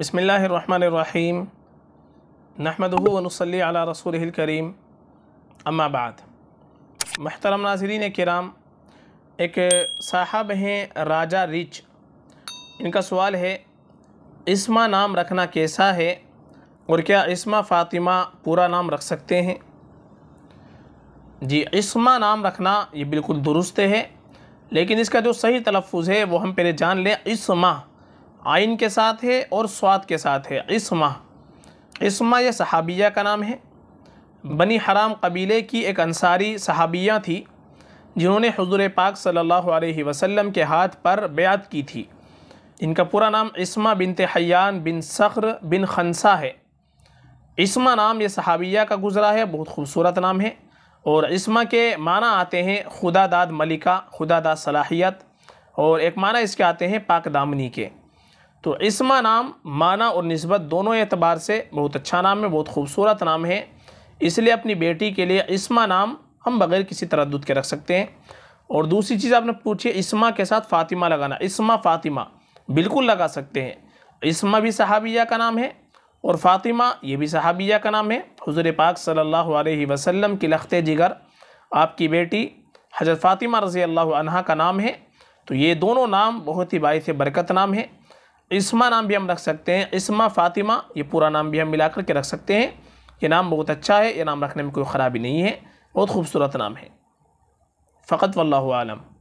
बसमीम नहमदनसली अला रसूल करीम अम्माबाद महतरम नाजरीन कराम एक साहब हैं राजा रिच इनका सवाल है इसमा नाम रखना कैसा है और क्या इसमा फ़ातिमा पूरा नाम रख सकते हैं जी इसमा नाम रखना ये बिल्कुल दुरुस्त है लेकिन इसका जो सही तलफ़ है वो हम पहले जान लें इसमा आइन के साथ है और स्वाद के साथ है इसमा इसमा यह सहाबिया का नाम है बनी हराम कबीले की एक अंसारी सहाबिया थी जिन्होंने हजूर पाक सल्लल्लाहु अलैहि वसल्लम के हाथ पर बेत की थी इनका पूरा नाम इसमा बिन हयान बिन सख्र बिन खनसा है इसमा नाम ये सहाबिया का गुज़रा है बहुत खूबसूरत नाम है और इसमा के माना आते हैं खुदा दाद मलिका खुदा दाद सलाहियत और एक माना इसके आते हैं पाक दामनी के तो इसमा नाम माना और नस्बत दोनों एतबार से बहुत अच्छा नाम है बहुत खूबसूरत नाम है इसलिए अपनी बेटी के लिए इसमा नाम हम बग़ैर किसी तरद के रख सकते हैं और दूसरी चीज़ आपने पूछी इसमा के साथ फ़ातिमा लगाना इसमा फ़ातिमा बिल्कुल लगा सकते हैं इसमा भी सहाबिया का नाम है और फ़ातिमा ये भी सहाबिया का नाम है हज़र पाक सल्लल्लाहु अलैहि वसल्लम की लखत जिगर आपकी बेटी हज़रत फ़ातिमा रज़ी अल्लाह का नाम है तो ये दोनों नाम बहुत ही बायस बरकत नाम है इसमा नाम भी हम रख सकते हैं इसमा फ़ातिमा ये पूरा नाम भी हम मिला करके रख सकते हैं ये नाम बहुत अच्छा है ये नाम रखने में कोई ख़राबी नहीं है बहुत खूबसूरत नाम है फ़कत वल्लम